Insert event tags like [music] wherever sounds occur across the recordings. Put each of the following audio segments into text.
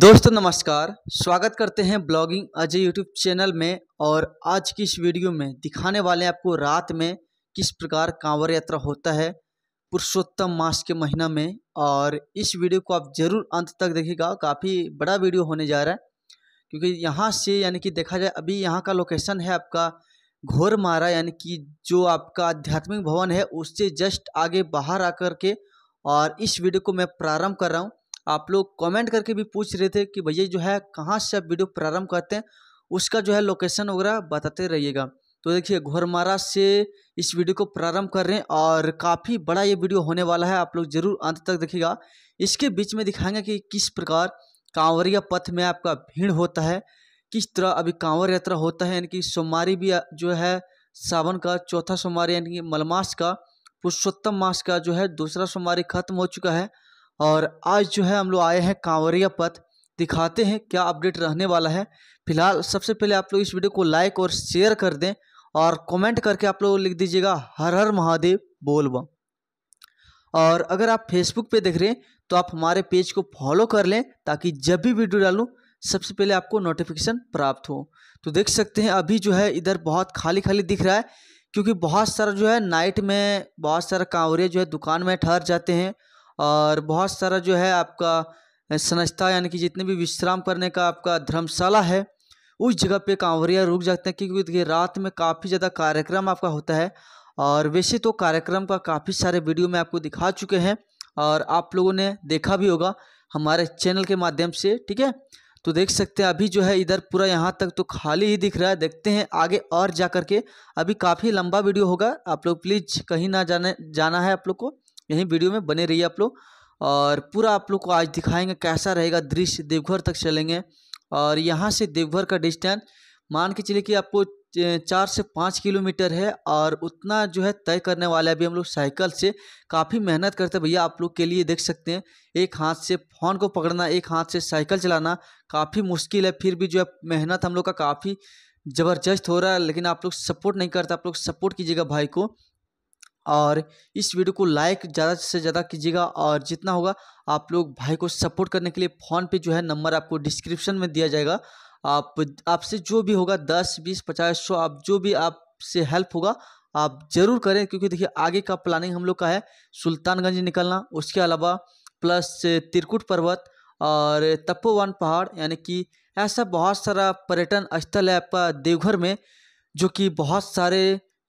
दोस्तों नमस्कार स्वागत करते हैं ब्लॉगिंग अजय यूट्यूब चैनल में और आज की इस वीडियो में दिखाने वाले हैं आपको रात में किस प्रकार कांवर यात्रा होता है पुरुषोत्तम मास के महीना में और इस वीडियो को आप ज़रूर अंत तक देखिएगा काफ़ी बड़ा वीडियो होने जा रहा है क्योंकि यहाँ से यानी कि देखा जाए अभी यहाँ का लोकेशन है आपका घोर मारा यानी कि जो आपका आध्यात्मिक भवन है उससे जस्ट आगे बाहर आकर के और इस वीडियो को मैं प्रारंभ कर रहा हूँ आप लोग कमेंट करके भी पूछ रहे थे कि भैया जो है कहाँ से आप वीडियो प्रारंभ करते हैं उसका जो है लोकेशन वगैरह बताते रहिएगा तो देखिए घोरमारा से इस वीडियो को प्रारंभ कर रहे हैं और काफ़ी बड़ा ये वीडियो होने वाला है आप लोग जरूर अंत तक देखिएगा इसके बीच में दिखाएंगे कि किस प्रकार कांवरिया पथ में आपका भीड़ होता है किस तरह अभी कांवर यात्रा होता है यानी कि सोमवारी भी जो है सावन का चौथा सोमवारी यानी कि मलमास का पुरुषोत्तम मास का जो है दूसरा सोमवारी खत्म हो चुका है और आज जो है हम लोग आए हैं कांवरिया पथ दिखाते हैं क्या अपडेट रहने वाला है फिलहाल सबसे पहले आप लोग इस वीडियो को लाइक और शेयर कर दें और कमेंट करके आप लोग लिख दीजिएगा हर हर महादेव बोल बम और अगर आप फेसबुक पे देख रहे हैं तो आप हमारे पेज को फॉलो कर लें ताकि जब भी वीडियो डालूँ सबसे पहले आपको नोटिफिकेशन प्राप्त हो तो देख सकते हैं अभी जो है इधर बहुत खाली खाली दिख रहा है क्योंकि बहुत सारा जो है नाइट में बहुत सारा कांवरिया जो है दुकान में ठहर जाते हैं और बहुत सारा जो है आपका संस्था यानी कि जितने भी विश्राम करने का आपका धर्मशाला है उस जगह पे कांवरिया रुक जाते हैं क्योंकि देखिए रात में काफ़ी ज़्यादा कार्यक्रम आपका होता है और वैसे तो कार्यक्रम का काफ़ी सारे वीडियो मैं आपको दिखा चुके हैं और आप लोगों ने देखा भी होगा हमारे चैनल के माध्यम से ठीक है तो देख सकते हैं अभी जो है इधर पूरा यहाँ तक तो खाली ही दिख रहा है देखते हैं आगे और जा कर के अभी काफ़ी लंबा वीडियो होगा आप लोग प्लीज़ कहीं ना जाने जाना है आप लोग को यहीं वीडियो में बने रहिए आप लोग और पूरा आप लोग को आज दिखाएंगे कैसा रहेगा दृश्य देवघर तक चलेंगे और यहाँ से देवघर का डिस्टेंस मान के चलिए कि आपको चार से पाँच किलोमीटर है और उतना जो है तय करने वाला अभी हम लोग साइकिल से काफ़ी मेहनत करते हैं भैया आप लोग के लिए देख सकते हैं एक हाथ से फ़ोन को पकड़ना एक हाथ से साइकिल चलाना काफ़ी मुश्किल है फिर भी जो है मेहनत हम लोग का काफ़ी ज़बरदस्त हो रहा है लेकिन आप लोग सपोर्ट नहीं करते आप लोग सपोर्ट कीजिएगा भाई को और इस वीडियो को लाइक ज़्यादा से ज़्यादा कीजिएगा और जितना होगा आप लोग भाई को सपोर्ट करने के लिए फ़ोन पे जो है नंबर आपको डिस्क्रिप्शन में दिया जाएगा आप आपसे जो भी होगा दस बीस पचास सौ आप जो भी आपसे हेल्प होगा आप ज़रूर करें क्योंकि देखिए आगे का प्लानिंग हम लोग का है सुल्तानगंज निकलना उसके अलावा प्लस त्रिकुट पर्वत और तपोवन पहाड़ यानी कि ऐसा बहुत सारा पर्यटन स्थल है आपका देवघर में जो कि बहुत सारे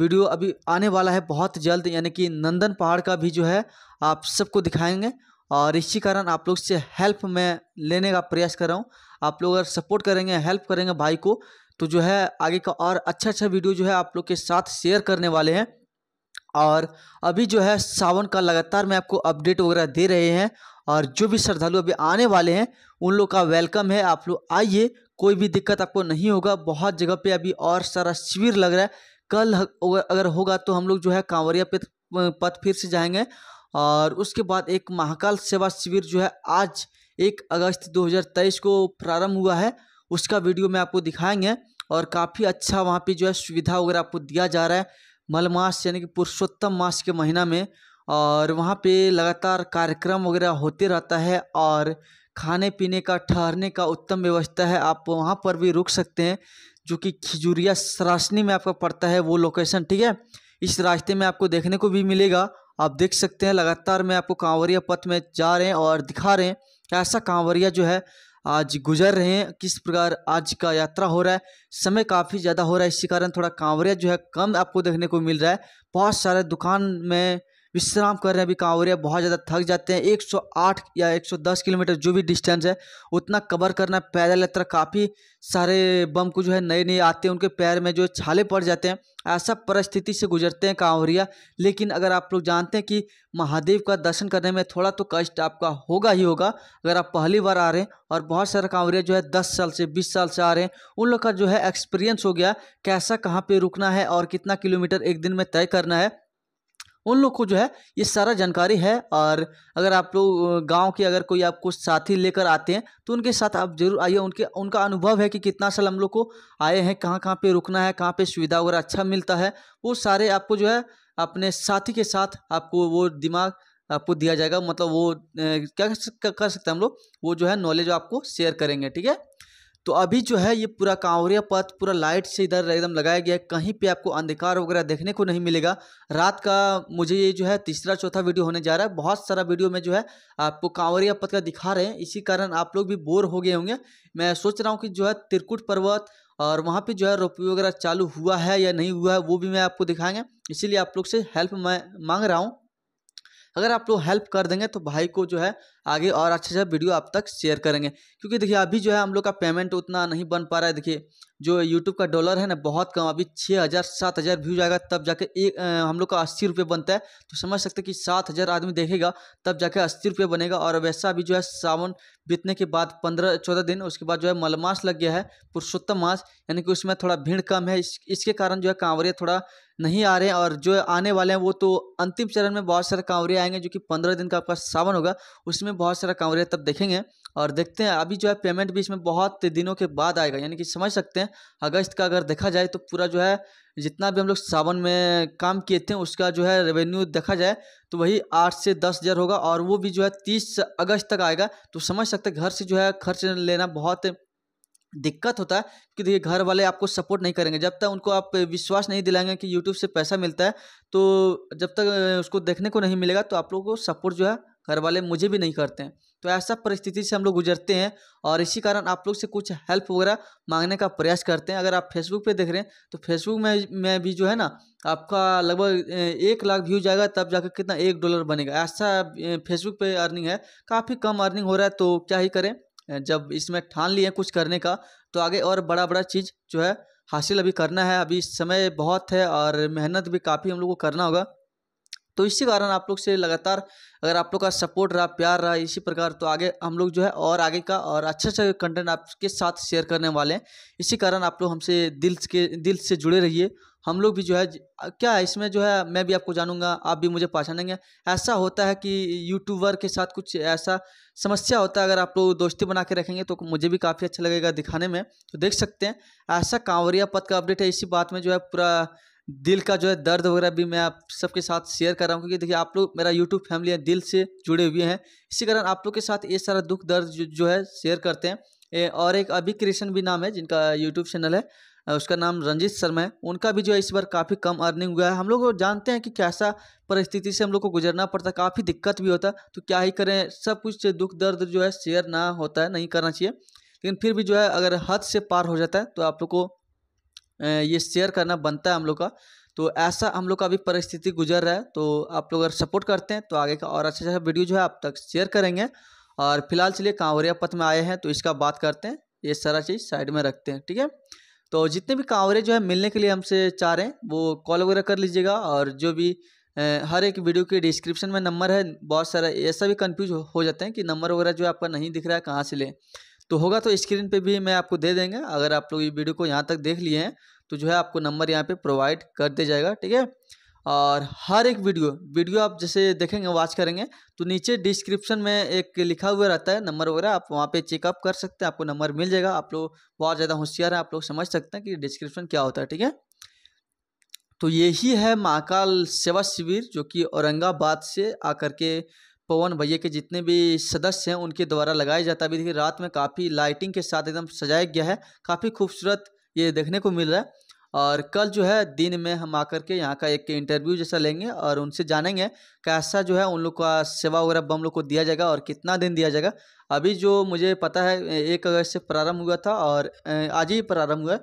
वीडियो अभी आने वाला है बहुत जल्द यानी कि नंदन पहाड़ का भी जो है आप सबको दिखाएंगे और इसी कारण आप लोग से हेल्प मैं लेने का प्रयास कर रहा हूँ आप लोग अगर सपोर्ट करेंगे हेल्प करेंगे भाई को तो जो है आगे का और अच्छा अच्छा वीडियो जो है आप लोग के साथ शेयर करने वाले हैं और अभी जो है सावन का लगातार मैं आपको अपडेट वगैरह दे रहे हैं और जो भी श्रद्धालु अभी आने वाले हैं उन लोग का वेलकम है आप लोग आइए कोई भी दिक्कत आपको नहीं होगा बहुत जगह पे अभी और सारा शिविर लग रहा है कल अगर होगा तो हम लोग जो है कांवरिया पथ फिर से जाएंगे और उसके बाद एक महाकाल सेवा शिविर जो है आज एक अगस्त 2023 को प्रारंभ हुआ है उसका वीडियो मैं आपको दिखाएंगे और काफ़ी अच्छा वहाँ पे जो है सुविधा वगैरह आपको दिया जा रहा है मल मास यानी कि पुरुषोत्तम मास के महीना में और वहाँ पे लगातार कार्यक्रम वगैरह होते रहता है और खाने पीने का ठहरने का उत्तम व्यवस्था है आप वहाँ पर भी रुक सकते हैं जो कि खिजुरिया सरासनी में आपका पड़ता है वो लोकेशन ठीक है इस रास्ते में आपको देखने को भी मिलेगा आप देख सकते हैं लगातार मैं आपको कांवरिया पथ में जा रहे हैं और दिखा रहे हैं ऐसा कांवरिया जो है आज गुजर रहे हैं किस प्रकार आज का यात्रा हो रहा है समय काफ़ी ज़्यादा हो रहा है इसी कारण थोड़ा कांवरिया जो है कम आपको देखने को मिल रहा है बहुत सारे दुकान में विश्राम कर रहे हैं अभी कहाँ हो है बहुत ज़्यादा थक जाते हैं 108 या 110 किलोमीटर जो भी डिस्टेंस है उतना कवर करना पैदल यात्रा काफ़ी सारे बम को जो है नए नए आते हैं उनके पैर में जो छाले पड़ जाते हैं ऐसा परिस्थिति से गुजरते हैं कांवरिया लेकिन अगर आप लोग जानते हैं कि महादेव का दर्शन करने में थोड़ा तो कष्ट आपका होगा ही होगा अगर आप पहली बार आ रहे हैं और बहुत सारे कांवरिया जो है दस साल से बीस साल से आ रहे हैं उन लोग का जो है एक्सपीरियंस हो गया कैसा कहाँ पर रुकना है और कितना किलोमीटर एक दिन में तय करना है उन लोग को जो है ये सारा जानकारी है और अगर आप लोग गांव के अगर कोई आपको साथी लेकर आते हैं तो उनके साथ आप जरूर आइए उनके उनका अनुभव है कि कितना साल हम लोग को आए हैं कहाँ कहाँ पे रुकना है कहाँ पे सुविधा वगैरह अच्छा मिलता है वो सारे आपको जो है अपने साथी के साथ आपको वो दिमाग आपको दिया जाएगा मतलब वो क्या कर सकते हैं हम लोग वो जो है नॉलेज आपको शेयर करेंगे ठीक है तो अभी जो है ये पूरा कांवरिया पथ पूरा लाइट से इधर एकदम लगाया गया है कहीं पे आपको अंधकार वगैरह देखने को नहीं मिलेगा रात का मुझे ये जो है तीसरा चौथा वीडियो होने जा रहा है बहुत सारा वीडियो में जो है आपको कांवरिया पथ का दिखा रहे हैं इसी कारण आप लोग भी बोर हो गए होंगे मैं सोच रहा हूँ कि जो है त्रिकुट पर्वत और वहाँ पर जो है रोपवे वगैरह चालू हुआ है या नहीं हुआ है वो भी मैं आपको दिखाएंगे इसीलिए आप लोग से हेल्प मैं मांग रहा हूँ अगर आप लोग हेल्प कर देंगे तो भाई को जो है आगे और अच्छे से वीडियो आप तक शेयर करेंगे क्योंकि देखिए अभी जो है हम लोग का पेमेंट उतना नहीं बन पा रहा है देखिए जो यूट्यूब का डॉलर है ना बहुत कम अभी छः हज़ार सात हज़ार व्यू जाएगा तब जाके एक आ, हम लोग का अस्सी रुपये बनता है तो समझ सकते कि सात हज़ार आदमी देखेगा तब जाके अस्सी रुपये बनेगा और वैसा अभी जो है सावन बीतने के बाद पंद्रह चौदह दिन उसके बाद जो है मलमास लग गया है पुरुषोत्तम मास यानी कि उसमें थोड़ा भीड़ कम है इस, इसके कारण जो है कांवरिया थोड़ा नहीं आ रहे हैं और जो आने वाले हैं वो तो अंतिम चरण में बहुत सारे कांवरिया आएंगे जो कि पंद्रह दिन का आपका सावन होगा उसमें बहुत सारा कांवरिया तब देखेंगे और देखते हैं अभी जो है पेमेंट भी इसमें बहुत दिनों के बाद आएगा यानी कि समझ सकते हैं अगस्त का अगर देखा जाए तो पूरा जो है जितना भी हम लोग सावन में काम किए थे उसका जो है रेवेन्यू देखा जाए तो वही आठ से दस हज़ार होगा और वो भी जो है तीस अगस्त तक आएगा तो समझ सकते घर से जो है खर्च लेना बहुत दिक्कत होता है कि देखिए घर वाले आपको सपोर्ट नहीं करेंगे जब तक उनको आप विश्वास नहीं दिलाएंगे कि यूट्यूब से पैसा मिलता है तो जब तक उसको देखने को नहीं मिलेगा तो आप लोगों को सपोर्ट जो है घर वाले मुझे भी नहीं करते हैं तो ऐसा परिस्थिति से हम लोग गुजरते हैं और इसी कारण आप लोग से कुछ हेल्प वगैरह मांगने का प्रयास करते हैं अगर आप फेसबुक पे देख रहे हैं तो फेसबुक में मैं भी जो है ना आपका लगभग एक लाख व्यू जाएगा तब जाकर कितना एक डॉलर बनेगा ऐसा फेसबुक पे अर्निंग है काफ़ी कम अर्निंग हो रहा है तो क्या ही करें जब इसमें ठान लिए कुछ करने का तो आगे और बड़ा बड़ा चीज़ जो है हासिल अभी करना है अभी समय बहुत है और मेहनत भी काफ़ी हम लोग को करना होगा तो इसी कारण आप लोग से लगातार अगर आप लोग का सपोर्ट रहा प्यार रहा इसी प्रकार तो आगे हम लोग जो है और आगे का और अच्छा अच्छा कंटेंट आपके साथ शेयर करने वाले हैं इसी कारण आप लोग हमसे दिल के दिल से जुड़े रहिए हम लोग भी जो है क्या है इसमें जो है मैं भी आपको जानूंगा आप भी मुझे पहचानेंगे ऐसा होता है कि यूट्यूबर के साथ कुछ ऐसा समस्या होता है अगर आप लोग दोस्ती बना के रखेंगे तो मुझे भी काफ़ी अच्छा लगेगा दिखाने में तो देख सकते हैं ऐसा कांवरिया पद का अपडेट है इसी बात में जो है पूरा दिल का जो है दर्द वगैरह भी मैं आप सबके साथ शेयर कर रहा हूँ क्योंकि देखिए आप लोग मेरा यूट्यूब फैमिली है दिल से जुड़े हुए हैं इसी कारण आप लोग के साथ ये सारा दुख दर्द जो, जो है शेयर करते हैं ए, और एक अभी क्रिएशन भी नाम है जिनका यूट्यूब चैनल है उसका नाम रंजीत शर्मा है उनका भी जो है इस बार काफ़ी कम अर्निंग हुआ है हम लोग जानते हैं कि कैसा परिस्थिति से हम लोग को गुजरना पड़ता काफ़ी दिक्कत भी होता तो क्या ही करें सब कुछ दुख दर्द जो है शेयर ना होता है नहीं करना चाहिए लेकिन फिर भी जो है अगर हद से पार हो जाता है तो आप लोग को ये शेयर करना बनता है हम लोग का तो ऐसा हम लोग का अभी परिस्थिति गुजर रहा है तो आप लोग अगर सपोर्ट करते हैं तो आगे का और अच्छा अच्छा वीडियो जो है आप तक शेयर करेंगे और फिलहाल चलिए कांवरिया पथ में आए हैं तो इसका बात करते हैं ये सारा चीज़ साइड में रखते हैं ठीक है तो जितने भी कांवरे जो है मिलने के लिए हमसे चाह रहे हैं वो कॉल वगैरह कर लीजिएगा और जो भी हर एक वीडियो के डिस्क्रिप्शन में नंबर है बहुत सारा ऐसा भी कन्फ्यूज हो, हो जाते हैं कि नंबर वगैरह जो है आपका नहीं दिख रहा है कहाँ से लें तो होगा तो स्क्रीन पे भी मैं आपको दे देंगे अगर आप लोग ये वीडियो को यहाँ तक देख लिए हैं तो जो है आपको नंबर यहाँ पे प्रोवाइड कर दिया जाएगा ठीक है और हर एक वीडियो वीडियो आप जैसे देखेंगे वॉच करेंगे तो नीचे डिस्क्रिप्शन में एक लिखा हुआ रहता है नंबर वगैरह आप वहाँ पे चेकअप कर सकते हैं आपको नंबर मिल जाएगा आप लोग बहुत ज़्यादा होशियार हैं आप लोग समझ सकते हैं कि डिस्क्रिप्शन क्या होता है ठीक है तो यही है महाकाल सेवा शिविर जो कि औरंगाबाद से आकर के पवन भैया के जितने भी सदस्य हैं उनके द्वारा लगाया जाता है अभी देखिए रात में काफ़ी लाइटिंग के साथ एकदम सजाया गया है काफ़ी खूबसूरत ये देखने को मिल रहा है और कल जो है दिन में हम आकर के यहाँ का एक इंटरव्यू जैसा लेंगे और उनसे जानेंगे कैसा जो है उन लोग का सेवा वगैरह बम लोग को दिया जाएगा और कितना दिन दिया जाएगा अभी जो मुझे पता है एक अगस्त से प्रारंभ हुआ था और आज ही प्रारंभ हुआ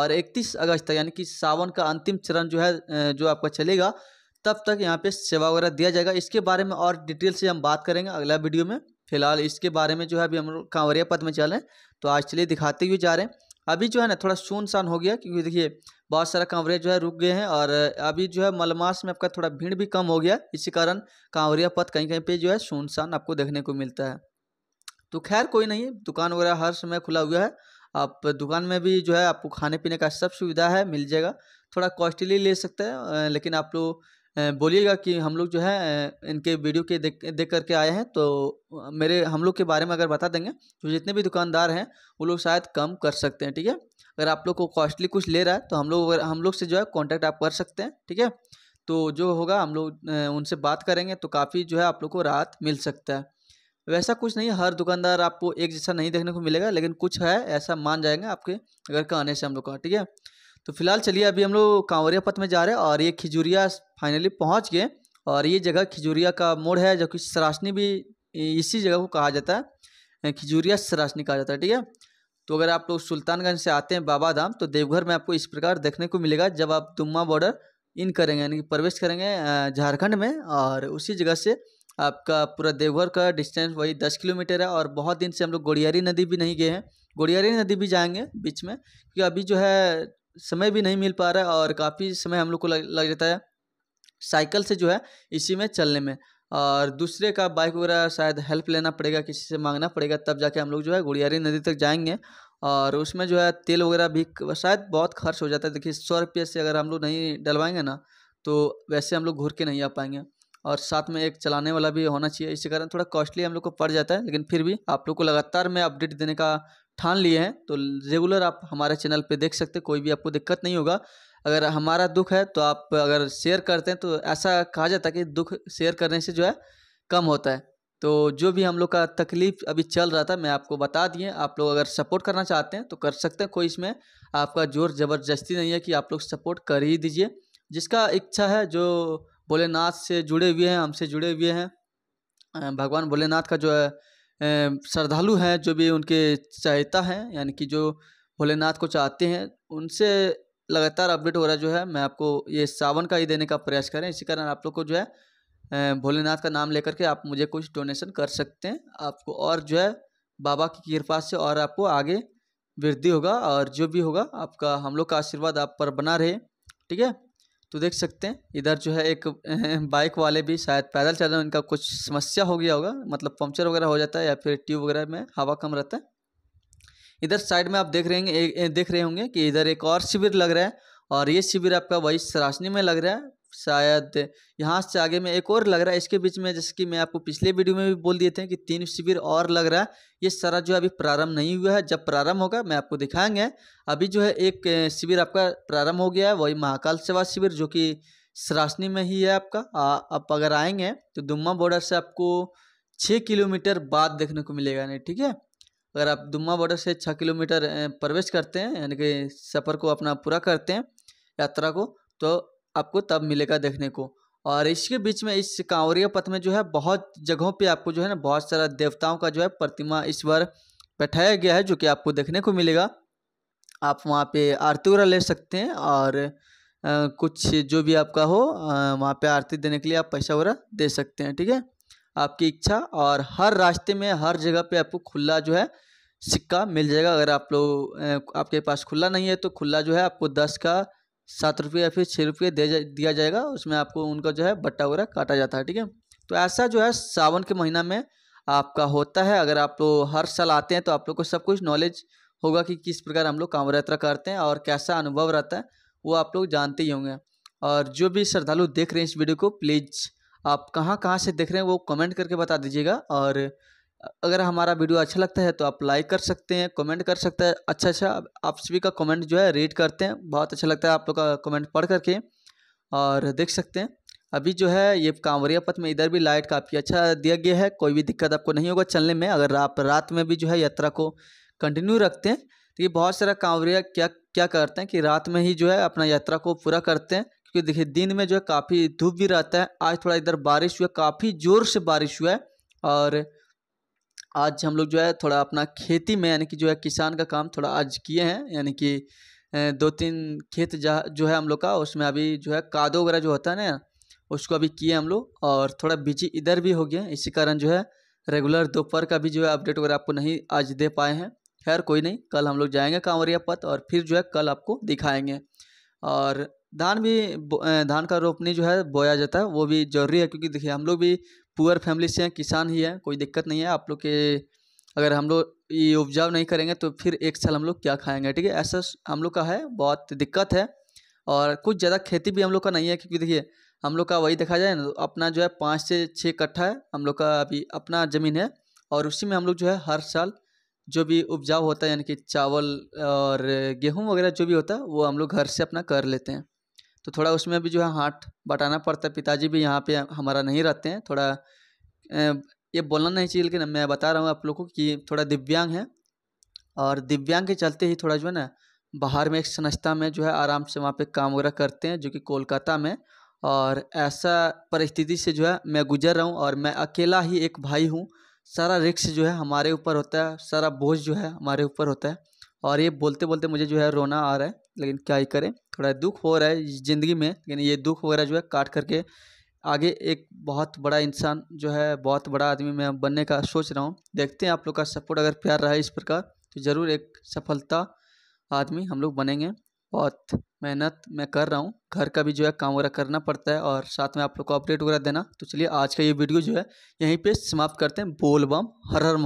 और इकतीस अगस्त तक यानी कि सावन का अंतिम चरण जो है जो आपका चलेगा तब तक यहाँ पे सेवा वगैरह दिया जाएगा इसके बारे में और डिटेल से हम बात करेंगे अगला वीडियो में फिलहाल इसके बारे में जो है अभी हम लोग कांवरिया पद में चल रहे हैं तो आज चलिए दिखाते हुए जा रहे हैं अभी जो है ना थोड़ा सुनसान हो गया क्योंकि देखिए बहुत सारा कांवरिया जो है रुक गए हैं और अभी जो है मलमास में आपका थोड़ा भीड़ भी कम हो गया इसी कारण कांवरिया पथ कहीं कहीं पे जो है सुनसान आपको देखने को मिलता है तो खैर कोई नहीं दुकान वगैरह हर समय खुला हुआ है आप दुकान में भी जो है आपको खाने पीने का सब सुविधा है मिल जाएगा थोड़ा कॉस्टली ले सकते हैं लेकिन आप लोग बोलिएगा कि हम लोग जो है इनके वीडियो के देख देख करके आए हैं तो मेरे हम लोग के बारे में अगर बता देंगे तो जितने भी दुकानदार हैं वो लोग शायद कम कर सकते हैं ठीक है अगर आप लोग को कॉस्टली कुछ ले रहा है तो हम लोग हम लोग से जो है कॉन्टैक्ट आप कर सकते हैं ठीक है तो जो होगा हम लोग उनसे बात करेंगे तो काफ़ी जो है आप लोग को राहत मिल सकता है वैसा कुछ नहीं हर दुकानदार आपको एक जैसा नहीं देखने को मिलेगा लेकिन कुछ है ऐसा मान जाएंगे आपके अगर कहने से हम लोग का ठीक है तो फिलहाल चलिए अभी हम लोग कांवरिया पथ में जा रहे हैं और ये खिजूरिया फाइनली पहुँच गए और ये जगह खिजूरिया का मोड़ है जो कि सरासनी भी इसी जगह को कहा जाता है खिजूरिया सरासनी कहा जाता है ठीक है तो अगर आप लोग सुल्तानगंज से आते हैं बाबा धाम तो देवघर में आपको इस प्रकार देखने को मिलेगा जब आप दुम्मा बॉर्डर इन करेंगे यानी कि प्रवेश करेंगे झारखंड में और उसी जगह से आपका पूरा देवघर का डिस्टेंस वही दस किलोमीटर है और बहुत दिन से हम लोग गोड़ियारी नदी भी नहीं गए हैं गोड़ियारी नदी भी जाएंगे बीच में क्योंकि अभी जो है समय भी नहीं मिल पा रहा है और काफ़ी समय हम लोग को लग, लग जाता है साइकिल से जो है इसी में चलने में और दूसरे का बाइक वगैरह शायद हेल्प लेना पड़ेगा किसी से मांगना पड़ेगा तब जाके हम लोग जो है गुड़ियारी नदी तक जाएंगे और उसमें जो है तेल वगैरह भी शायद बहुत खर्च हो जाता है देखिए सौ रुपये से अगर हम लोग नहीं डलवाएंगे ना तो वैसे हम लोग घूर के नहीं आ पाएंगे और साथ में एक चलाने वाला भी होना चाहिए इसी कारण थोड़ा कॉस्टली हम लोग को पड़ जाता है लेकिन फिर भी आप लोग को लगातार मैं अपडेट देने का ठान लिए हैं तो रेगुलर आप हमारे चैनल पे देख सकते हैं कोई भी आपको दिक्कत नहीं होगा अगर हमारा दुख है तो आप अगर शेयर करते हैं तो ऐसा कहा जाता है कि दुख शेयर करने से जो है कम होता है तो जो भी हम लोग का तकलीफ अभी चल रहा था मैं आपको बता दिए आप लोग अगर सपोर्ट करना चाहते हैं तो कर सकते हैं कोई इसमें आपका जोर ज़बरदस्ती नहीं है कि आप लोग सपोर्ट कर ही दीजिए जिसका इच्छा है जो भोलेनाथ से जुड़े हुए हैं हमसे जुड़े हुए हैं भगवान भोलेनाथ का जो है श्रद्धालु हैं जो भी उनके चाहता है यानी कि जो भोलेनाथ को चाहते हैं उनसे लगातार अपडेट हो रहा जो है मैं आपको ये सावन का ही देने का प्रयास करें इसी कारण आप लोग को जो है भोलेनाथ का नाम लेकर के आप मुझे कुछ डोनेशन कर सकते हैं आपको और जो है बाबा की कृपा से और आपको आगे वृद्धि होगा और जो भी होगा आपका हम लोग का आशीर्वाद आप पर बना रहे ठीक है तो देख सकते हैं इधर जो है एक बाइक [laughs] वाले भी शायद पैदल चल रहे हैं उनका कुछ समस्या हो गया होगा मतलब पंक्चर वगैरह हो जाता है या फिर ट्यूब वगैरह में हवा कम रहता है इधर साइड में आप देख रहे हैं देख रहे होंगे कि इधर एक और शिविर लग रहा है और ये शिविर आपका वही सरासनी में लग रहा है शायद यहाँ से आगे में एक और लग रहा है इसके बीच में जैसे कि मैं आपको पिछले वीडियो में भी बोल दिए थे कि तीन शिविर और लग रहा है ये सारा जो अभी प्रारंभ नहीं हुआ है जब प्रारंभ होगा मैं आपको दिखाएंगे अभी जो है एक शिविर आपका प्रारंभ हो गया है वही महाकाल सेवा शिविर जो कि सरासनी में ही है आपका आप अगर आएंगे तो दुम्मा बॉर्डर से आपको छः किलोमीटर बाद देखने को मिलेगा नहीं ठीक है अगर आप दुम्मा बॉर्डर से छः किलोमीटर प्रवेश करते हैं यानी कि सफ़र को अपना पूरा करते हैं यात्रा को तो आपको तब मिलेगा देखने को और इसके बीच में इस कांवरिया पथ में जो है बहुत जगहों पे आपको जो है ना बहुत सारा देवताओं का जो है प्रतिमा इस बार बैठाया गया है जो कि आपको देखने को मिलेगा आप वहाँ पे आरती वगैरह ले सकते हैं और आ, कुछ जो भी आपका हो वहाँ पे आरती देने के लिए आप पैसा वगैरह दे सकते हैं ठीक है आपकी इच्छा और हर रास्ते में हर जगह पर आपको खुला जो है सिक्का मिल जाएगा अगर आप लोग आपके पास खुला नहीं है तो खुला जो है आपको दस का सात रुपये या फिर छः रुपये दे जा, दिया जाएगा उसमें आपको उनका जो है बट्टा वगैरह काटा जाता है ठीक है तो ऐसा जो है सावन के महीना में आपका होता है अगर आप लोग हर साल आते हैं तो आप लोग को सब कुछ नॉलेज होगा कि किस प्रकार हम लोग कांवर यात्रा करते हैं और कैसा अनुभव रहता है वो आप लोग जानते ही होंगे और जो भी श्रद्धालु देख रहे हैं इस वीडियो को प्लीज़ आप कहाँ कहाँ से देख रहे हैं वो कमेंट करके बता दीजिएगा और अगर हमारा वीडियो अच्छा लगता है तो आप लाइक कर सकते हैं कमेंट कर सकते हैं अच्छा अच्छा आप सभी का कमेंट जो है रीड करते हैं बहुत अच्छा लगता है आप लोग का कमेंट पढ़ करके और देख सकते हैं अभी जो है ये कांवरिया पथ में इधर भी लाइट काफ़ी अच्छा दिया गया है कोई भी दिक्कत आपको नहीं होगा चलने में अगर आप रात में भी जो है यात्रा को कंटिन्यू रखते हैं तो ये बहुत सारा कांवरिया क्या क्या करते हैं कि रात में ही जो है अपना यात्रा को पूरा करते हैं क्योंकि देखिए दिन में जो है काफ़ी धूप भी रहता है आज थोड़ा इधर बारिश हुआ काफ़ी ज़ोर से बारिश हुआ है और आज हम लोग जो है थोड़ा अपना खेती में यानी कि जो है किसान का काम थोड़ा आज किए हैं यानी कि दो तीन खेत जा जो है हम लोग का उसमें अभी जो है कादो वगैरह जो होता है ना उसको अभी किए हम लोग और थोड़ा बिजी इधर भी हो गया इसी कारण जो है रेगुलर दोपहर का भी जो है अपडेट वगैरह आपको नहीं आज दे पाए हैं खैर कोई नहीं कल हम लोग जाएंगे कांवरिया पथ और फिर जो है कल आपको दिखाएंगे और धान भी धान का रोपनी जो है बोया जाता है वो भी ज़रूरी है क्योंकि देखिए हम लोग भी पुअर फैमिली से हैं किसान ही हैं कोई दिक्कत नहीं है आप लोग के अगर हम लोग ये उपजाव नहीं करेंगे तो फिर एक साल हम लोग क्या खाएंगे ठीक है ऐसा हम लोग का है बहुत दिक्कत है और कुछ ज़्यादा खेती भी हम लोग का नहीं है क्योंकि देखिए हम लोग का वही देखा जाए ना तो अपना जो है पाँच से छः कट्ठा है हम लोग का अभी अपना ज़मीन है और उसी में हम लोग जो है हर साल जो भी उपजाऊ होता है यानी कि चावल और गेहूँ वगैरह जो भी होता है वो हम लोग घर से अपना कर लेते हैं तो थोड़ा उसमें भी जो है हाथ बटाना पड़ता है पिताजी भी यहाँ पे हमारा नहीं रहते हैं थोड़ा ये बोलना नहीं चाहिए लेकिन मैं बता रहा हूँ आप लोग को कि थोड़ा दिव्यांग है और दिव्यांग के चलते ही थोड़ा जो है ना बाहर में एक संस्था में जो है आराम से वहाँ पर काम वगैरह करते हैं जो कि कोलकाता में और ऐसा परिस्थिति से जो है मैं गुजर रहा हूँ और मैं अकेला ही एक भाई हूँ सारा रिक्स जो है हमारे ऊपर होता है सारा बोझ जो है हमारे ऊपर होता है और ये बोलते बोलते मुझे जो है रोना आ रहा है लेकिन क्या ही करें थोड़ा दुख हो रहा है ज़िंदगी में लेकिन ये दुख वगैरह जो है काट करके आगे एक बहुत बड़ा इंसान जो है बहुत बड़ा आदमी मैं बनने का सोच रहा हूँ देखते हैं आप लोग का सपोर्ट अगर प्यार रहा है इस प्रकार तो ज़रूर एक सफलता आदमी हम लोग बनेंगे बहुत मेहनत मैं कर रहा हूँ घर का भी जो है काम वगैरह करना पड़ता है और साथ में आप लोग को अपडेट वगैरह देना तो चलिए आज का ये वीडियो जो है यहीं पर समाप्त करते हैं बोल बम हर हर